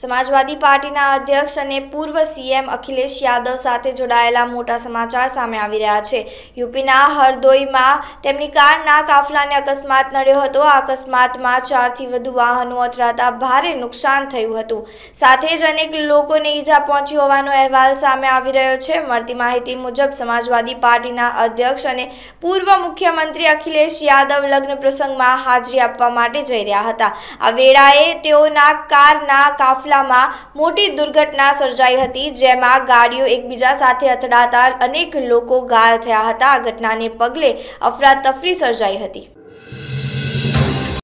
સમાજવાદી પાર્ટીના અધ્યક્ષ અને પૂર્વ સીએમ અખિલેશ યાદવ સાથે જોડાયેલા મોટા સમાચાર સામે આવી રહ્યા છે યુપીના હરદોઈમાં તેમની કારના કાફલાને અકસ્માત નડ્યો હતો આ અકસ્માતમાં ચારથી વધુ વાહનો અથડાતા ભારે નુકસાન થયું હતું સાથે જ અનેક લોકોને ઈજા પહોંચી હોવાનો અહેવાલ સામે આવી રહ્યો છે મળતી માહિતી મુજબ સમાજવાદી પાર્ટીના અધ્યક્ષ અને પૂર્વ મુખ્યમંત્રી અખિલેશ યાદવ લગ્ન પ્રસંગમાં હાજરી આપવા માટે જઈ રહ્યા હતા આ વેળાએ તેઓના કારના કાફલા કાફલામાં મોટી દુર્ઘટના સર્જાઈ હતી જેમાં ગાડીઓ એકબીજા સાથે અથડાતા અનેક લોકો ઘાયલ થયા હતા આ ઘટનાને પગલે અફરાતફરી સર્જાઈ હતી